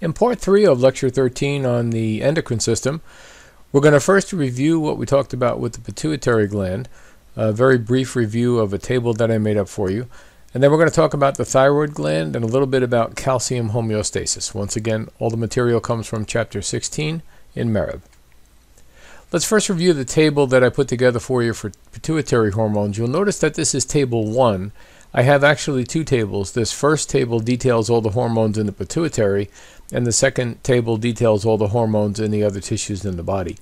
In part 3 of lecture 13 on the endocrine system, we're going to first review what we talked about with the pituitary gland, a very brief review of a table that I made up for you. And then we're going to talk about the thyroid gland and a little bit about calcium homeostasis. Once again, all the material comes from chapter 16 in Merib. Let's first review the table that I put together for you for pituitary hormones. You'll notice that this is table 1. I have actually two tables. This first table details all the hormones in the pituitary. And the second table details all the hormones in the other tissues in the body.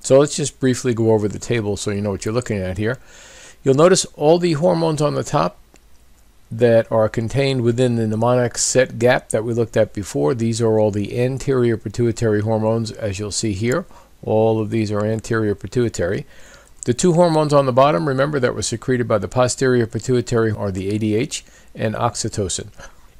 So let's just briefly go over the table so you know what you're looking at here. You'll notice all the hormones on the top that are contained within the mnemonic set gap that we looked at before. These are all the anterior pituitary hormones, as you'll see here. All of these are anterior pituitary. The two hormones on the bottom, remember, that were secreted by the posterior pituitary are the ADH and oxytocin.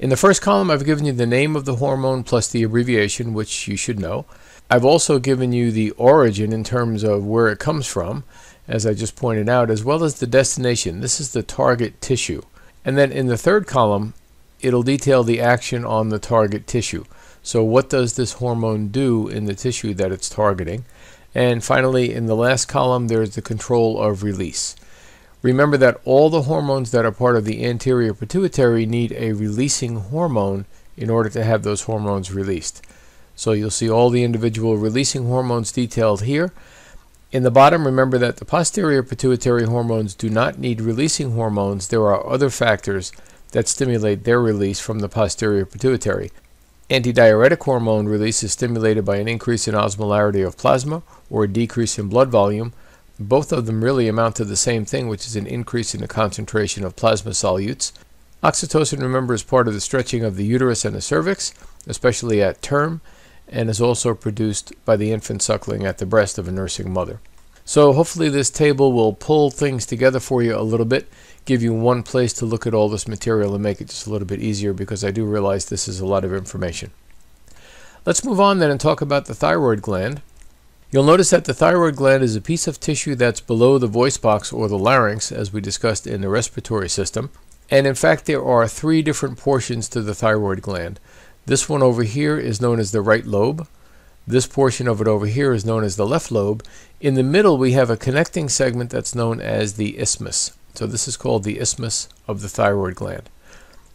In the first column, I've given you the name of the hormone plus the abbreviation, which you should know. I've also given you the origin in terms of where it comes from, as I just pointed out, as well as the destination. This is the target tissue. And then in the third column, it'll detail the action on the target tissue. So what does this hormone do in the tissue that it's targeting? And finally, in the last column, there's the control of release. Remember that all the hormones that are part of the anterior pituitary need a releasing hormone in order to have those hormones released. So you'll see all the individual releasing hormones detailed here. In the bottom, remember that the posterior pituitary hormones do not need releasing hormones. There are other factors that stimulate their release from the posterior pituitary. Antidiuretic hormone release is stimulated by an increase in osmolarity of plasma or a decrease in blood volume, both of them really amount to the same thing, which is an increase in the concentration of plasma solutes. Oxytocin, remember, is part of the stretching of the uterus and the cervix, especially at term, and is also produced by the infant suckling at the breast of a nursing mother. So hopefully this table will pull things together for you a little bit, give you one place to look at all this material and make it just a little bit easier because I do realize this is a lot of information. Let's move on then and talk about the thyroid gland. You'll notice that the thyroid gland is a piece of tissue that's below the voice box or the larynx, as we discussed in the respiratory system. And in fact, there are three different portions to the thyroid gland. This one over here is known as the right lobe. This portion of it over here is known as the left lobe. In the middle, we have a connecting segment that's known as the isthmus. So this is called the isthmus of the thyroid gland.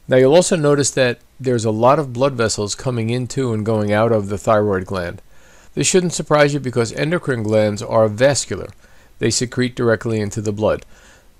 Now you'll also notice that there's a lot of blood vessels coming into and going out of the thyroid gland. This shouldn't surprise you because endocrine glands are vascular. They secrete directly into the blood.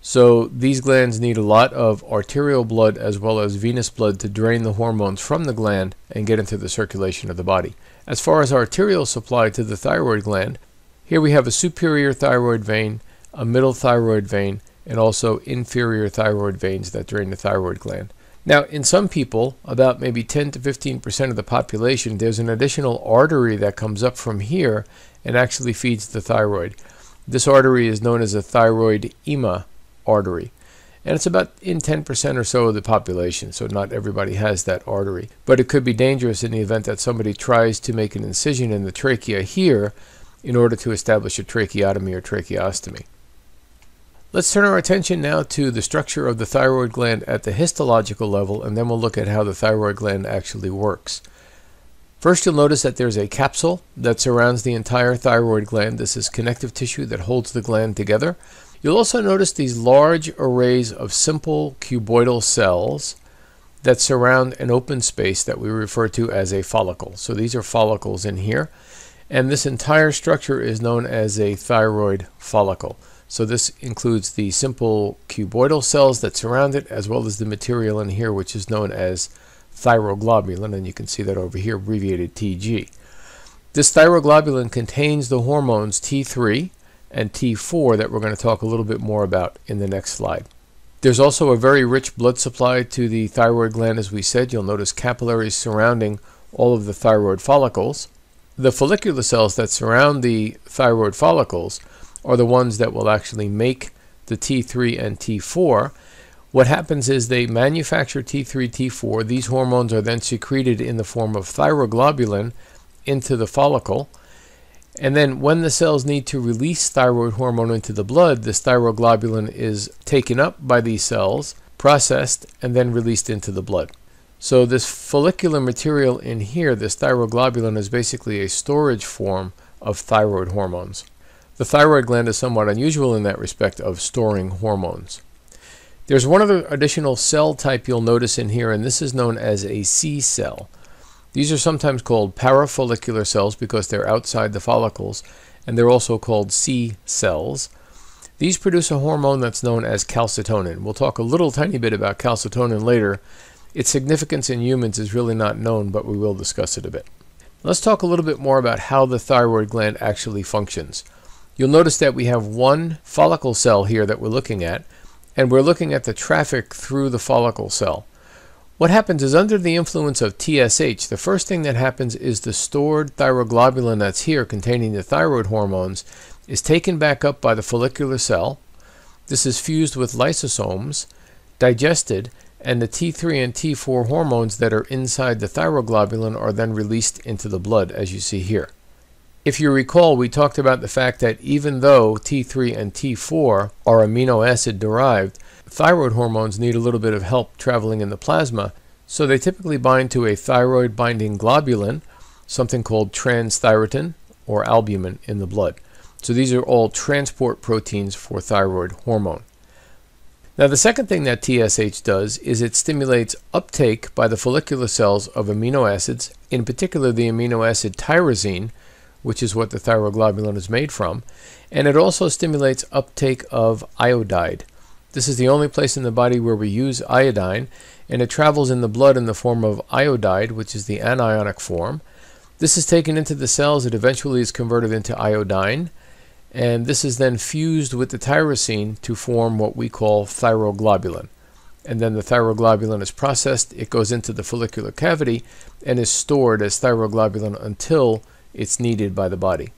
So these glands need a lot of arterial blood as well as venous blood to drain the hormones from the gland and get into the circulation of the body. As far as arterial supply to the thyroid gland, here we have a superior thyroid vein, a middle thyroid vein, and also inferior thyroid veins that drain the thyroid gland. Now, in some people, about maybe 10 to 15% of the population, there's an additional artery that comes up from here and actually feeds the thyroid. This artery is known as a thyroid EMA artery. And it's about in 10% or so of the population, so not everybody has that artery. But it could be dangerous in the event that somebody tries to make an incision in the trachea here in order to establish a tracheotomy or tracheostomy. Let's turn our attention now to the structure of the thyroid gland at the histological level, and then we'll look at how the thyroid gland actually works. First, you'll notice that there's a capsule that surrounds the entire thyroid gland. This is connective tissue that holds the gland together. You'll also notice these large arrays of simple cuboidal cells that surround an open space that we refer to as a follicle. So these are follicles in here, and this entire structure is known as a thyroid follicle. So this includes the simple cuboidal cells that surround it, as well as the material in here, which is known as thyroglobulin, and you can see that over here, abbreviated TG. This thyroglobulin contains the hormones T3 and T4 that we're going to talk a little bit more about in the next slide. There's also a very rich blood supply to the thyroid gland, as we said. You'll notice capillaries surrounding all of the thyroid follicles. The follicular cells that surround the thyroid follicles are the ones that will actually make the T3 and T4. What happens is they manufacture T3, T4. These hormones are then secreted in the form of thyroglobulin into the follicle. And then when the cells need to release thyroid hormone into the blood, this thyroglobulin is taken up by these cells, processed, and then released into the blood. So this follicular material in here, this thyroglobulin, is basically a storage form of thyroid hormones. The thyroid gland is somewhat unusual in that respect of storing hormones. There's one other additional cell type you'll notice in here, and this is known as a C cell. These are sometimes called parafollicular cells because they're outside the follicles, and they're also called C cells. These produce a hormone that's known as calcitonin. We'll talk a little tiny bit about calcitonin later. Its significance in humans is really not known, but we will discuss it a bit. Let's talk a little bit more about how the thyroid gland actually functions. You'll notice that we have one follicle cell here that we're looking at, and we're looking at the traffic through the follicle cell. What happens is under the influence of TSH, the first thing that happens is the stored thyroglobulin that's here containing the thyroid hormones is taken back up by the follicular cell. This is fused with lysosomes, digested, and the T3 and T4 hormones that are inside the thyroglobulin are then released into the blood as you see here. If you recall, we talked about the fact that even though T3 and T4 are amino acid derived, thyroid hormones need a little bit of help traveling in the plasma, so they typically bind to a thyroid binding globulin, something called transthyretin or albumin in the blood. So these are all transport proteins for thyroid hormone. Now, the second thing that TSH does is it stimulates uptake by the follicular cells of amino acids, in particular the amino acid tyrosine, which is what the thyroglobulin is made from, and it also stimulates uptake of iodide. This is the only place in the body where we use iodine, and it travels in the blood in the form of iodide, which is the anionic form. This is taken into the cells, it eventually is converted into iodine, and this is then fused with the tyrosine to form what we call thyroglobulin. And then the thyroglobulin is processed, it goes into the follicular cavity, and is stored as thyroglobulin until it's needed by the body.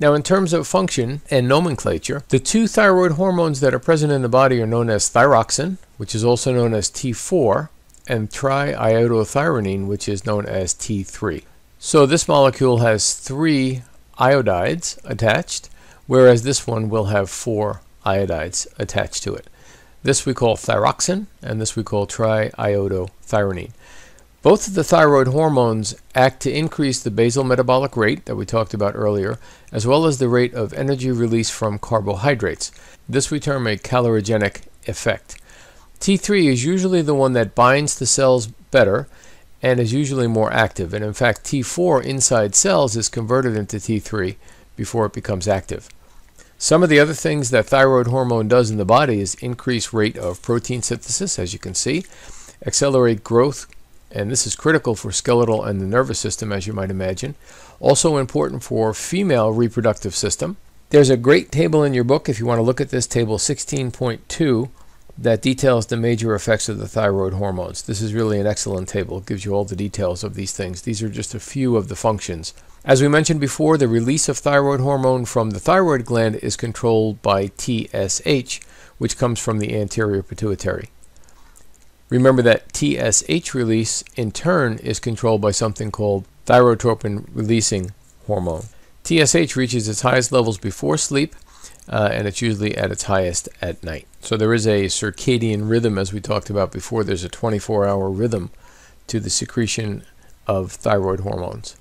Now, in terms of function and nomenclature, the two thyroid hormones that are present in the body are known as thyroxin, which is also known as T4, and triiodothyronine, which is known as T3. So this molecule has three iodides attached, whereas this one will have four iodides attached to it. This we call thyroxin, and this we call triiodothyronine. Both of the thyroid hormones act to increase the basal metabolic rate that we talked about earlier, as well as the rate of energy release from carbohydrates. This we term a calorigenic effect. T3 is usually the one that binds the cells better and is usually more active. And in fact, T4 inside cells is converted into T3 before it becomes active. Some of the other things that thyroid hormone does in the body is increase rate of protein synthesis, as you can see, accelerate growth and this is critical for skeletal and the nervous system, as you might imagine. Also important for female reproductive system. There's a great table in your book, if you want to look at this table 16.2, that details the major effects of the thyroid hormones. This is really an excellent table. It gives you all the details of these things. These are just a few of the functions. As we mentioned before, the release of thyroid hormone from the thyroid gland is controlled by TSH, which comes from the anterior pituitary. Remember that TSH release in turn is controlled by something called thyrotropin releasing hormone. TSH reaches its highest levels before sleep uh, and it's usually at its highest at night. So there is a circadian rhythm as we talked about before. There's a 24 hour rhythm to the secretion of thyroid hormones.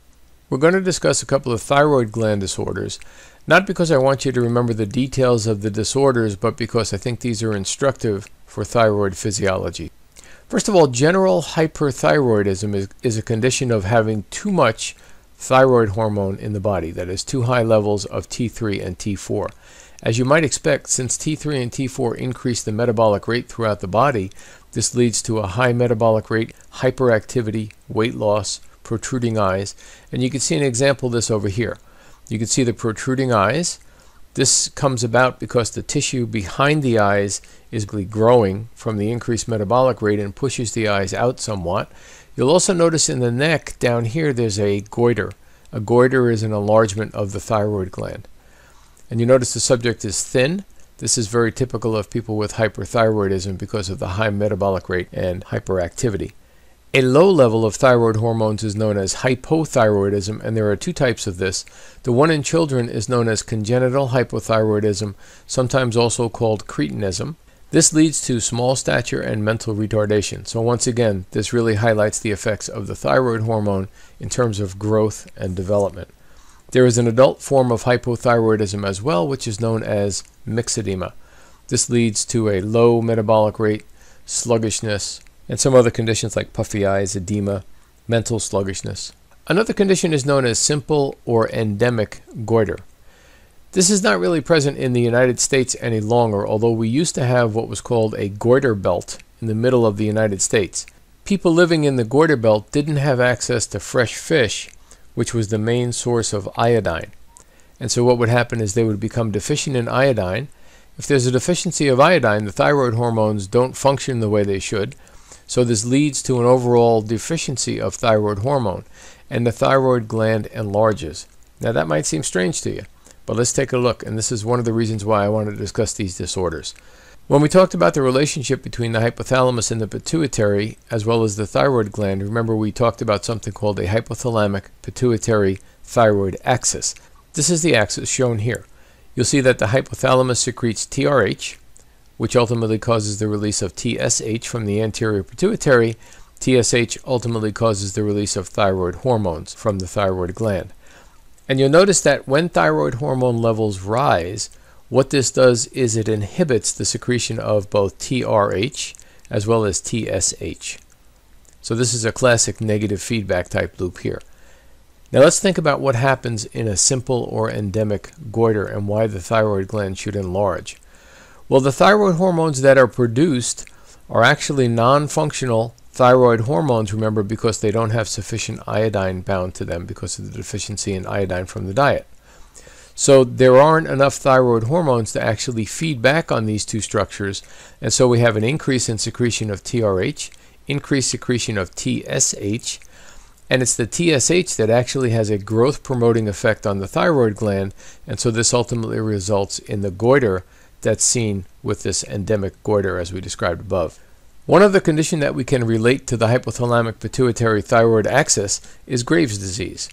We're going to discuss a couple of thyroid gland disorders, not because I want you to remember the details of the disorders, but because I think these are instructive for thyroid physiology. First of all, general hyperthyroidism is, is a condition of having too much thyroid hormone in the body, that is, too high levels of T3 and T4. As you might expect, since T3 and T4 increase the metabolic rate throughout the body, this leads to a high metabolic rate, hyperactivity, weight loss, protruding eyes, and you can see an example of this over here. You can see the protruding eyes, this comes about because the tissue behind the eyes is growing from the increased metabolic rate and pushes the eyes out somewhat. You'll also notice in the neck down here there's a goiter. A goiter is an enlargement of the thyroid gland. And you notice the subject is thin. This is very typical of people with hyperthyroidism because of the high metabolic rate and hyperactivity. A low level of thyroid hormones is known as hypothyroidism, and there are two types of this. The one in children is known as congenital hypothyroidism, sometimes also called cretinism. This leads to small stature and mental retardation. So, once again, this really highlights the effects of the thyroid hormone in terms of growth and development. There is an adult form of hypothyroidism as well, which is known as myxedema. This leads to a low metabolic rate, sluggishness, and some other conditions like puffy eyes, edema, mental sluggishness. Another condition is known as simple or endemic goiter. This is not really present in the United States any longer, although we used to have what was called a goiter belt in the middle of the United States. People living in the goiter belt didn't have access to fresh fish, which was the main source of iodine. And so what would happen is they would become deficient in iodine. If there's a deficiency of iodine, the thyroid hormones don't function the way they should, so this leads to an overall deficiency of thyroid hormone, and the thyroid gland enlarges. Now that might seem strange to you, but let's take a look, and this is one of the reasons why I want to discuss these disorders. When we talked about the relationship between the hypothalamus and the pituitary, as well as the thyroid gland, remember we talked about something called a hypothalamic pituitary thyroid axis. This is the axis shown here. You'll see that the hypothalamus secretes TRH, which ultimately causes the release of TSH from the anterior pituitary. TSH ultimately causes the release of thyroid hormones from the thyroid gland. And you'll notice that when thyroid hormone levels rise, what this does is it inhibits the secretion of both TRH as well as TSH. So this is a classic negative feedback type loop here. Now let's think about what happens in a simple or endemic goiter and why the thyroid gland should enlarge. Well, the thyroid hormones that are produced are actually non-functional thyroid hormones, remember, because they don't have sufficient iodine bound to them because of the deficiency in iodine from the diet. So there aren't enough thyroid hormones to actually feed back on these two structures, and so we have an increase in secretion of TRH, increased secretion of TSH, and it's the TSH that actually has a growth promoting effect on the thyroid gland, and so this ultimately results in the goiter that's seen with this endemic goiter as we described above. One other condition that we can relate to the hypothalamic pituitary thyroid axis is Graves' disease.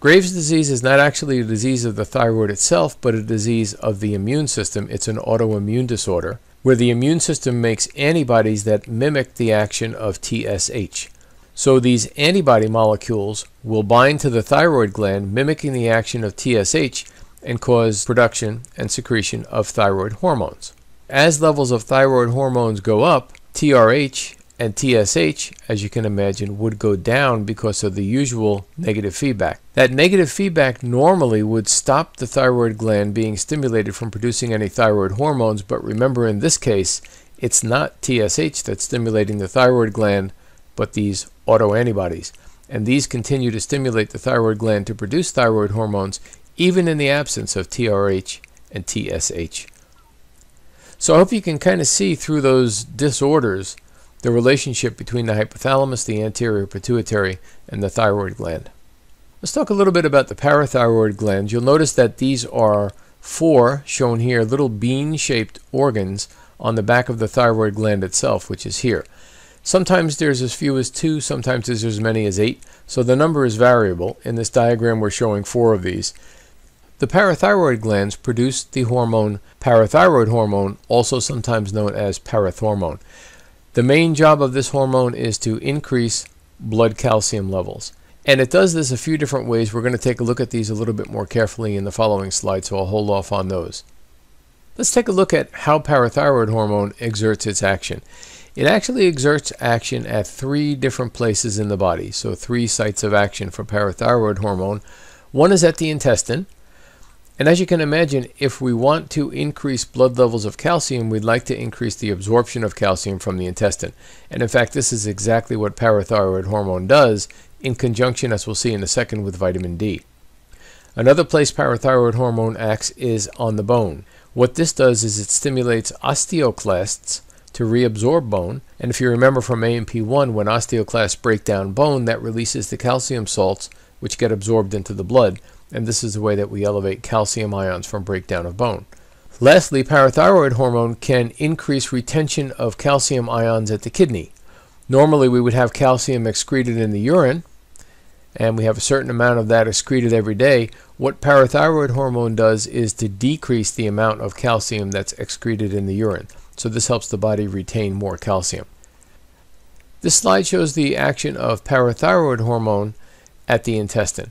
Graves' disease is not actually a disease of the thyroid itself, but a disease of the immune system. It's an autoimmune disorder where the immune system makes antibodies that mimic the action of TSH. So these antibody molecules will bind to the thyroid gland, mimicking the action of TSH, and cause production and secretion of thyroid hormones. As levels of thyroid hormones go up, TRH and TSH, as you can imagine, would go down because of the usual negative feedback. That negative feedback normally would stop the thyroid gland being stimulated from producing any thyroid hormones, but remember in this case, it's not TSH that's stimulating the thyroid gland, but these autoantibodies. And these continue to stimulate the thyroid gland to produce thyroid hormones even in the absence of TRH and TSH. So I hope you can kind of see through those disorders the relationship between the hypothalamus, the anterior pituitary, and the thyroid gland. Let's talk a little bit about the parathyroid gland. You'll notice that these are four, shown here, little bean-shaped organs on the back of the thyroid gland itself, which is here. Sometimes there's as few as two, sometimes there's as many as eight, so the number is variable. In this diagram, we're showing four of these. The parathyroid glands produce the hormone parathyroid hormone, also sometimes known as parathormone. The main job of this hormone is to increase blood calcium levels. And it does this a few different ways. We're going to take a look at these a little bit more carefully in the following slide, so I'll hold off on those. Let's take a look at how parathyroid hormone exerts its action. It actually exerts action at three different places in the body, so three sites of action for parathyroid hormone. One is at the intestine, and as you can imagine, if we want to increase blood levels of calcium, we'd like to increase the absorption of calcium from the intestine. And in fact, this is exactly what parathyroid hormone does in conjunction, as we'll see in a second, with vitamin D. Another place parathyroid hormone acts is on the bone. What this does is it stimulates osteoclasts to reabsorb bone. And if you remember from AMP1, when osteoclasts break down bone, that releases the calcium salts which get absorbed into the blood, and this is the way that we elevate calcium ions from breakdown of bone. Lastly, parathyroid hormone can increase retention of calcium ions at the kidney. Normally, we would have calcium excreted in the urine, and we have a certain amount of that excreted every day. What parathyroid hormone does is to decrease the amount of calcium that's excreted in the urine. So, this helps the body retain more calcium. This slide shows the action of parathyroid hormone at the intestine.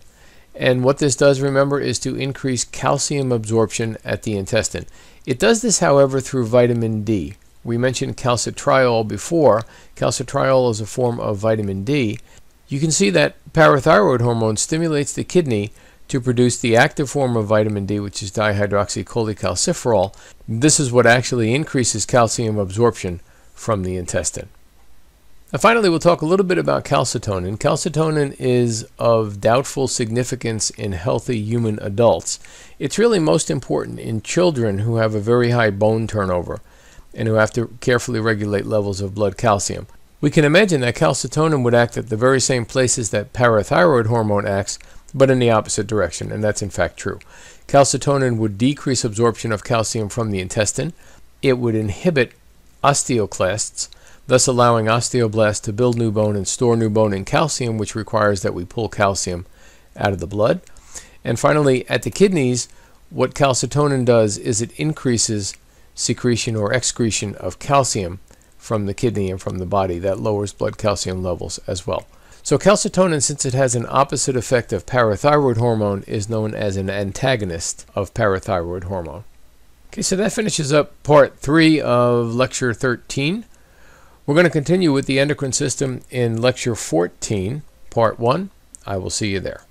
And what this does, remember, is to increase calcium absorption at the intestine. It does this, however, through vitamin D. We mentioned calcitriol before. Calcitriol is a form of vitamin D. You can see that parathyroid hormone stimulates the kidney to produce the active form of vitamin D, which is dihydroxycholecalciferol. This is what actually increases calcium absorption from the intestine finally, we'll talk a little bit about calcitonin. Calcitonin is of doubtful significance in healthy human adults. It's really most important in children who have a very high bone turnover and who have to carefully regulate levels of blood calcium. We can imagine that calcitonin would act at the very same places that parathyroid hormone acts, but in the opposite direction, and that's in fact true. Calcitonin would decrease absorption of calcium from the intestine. It would inhibit osteoclasts, thus allowing osteoblasts to build new bone and store new bone in calcium, which requires that we pull calcium out of the blood. And finally, at the kidneys, what calcitonin does is it increases secretion or excretion of calcium from the kidney and from the body. That lowers blood calcium levels as well. So calcitonin, since it has an opposite effect of parathyroid hormone, is known as an antagonist of parathyroid hormone. Okay, so that finishes up part three of lecture 13. We're going to continue with the endocrine system in lecture 14, part 1. I will see you there.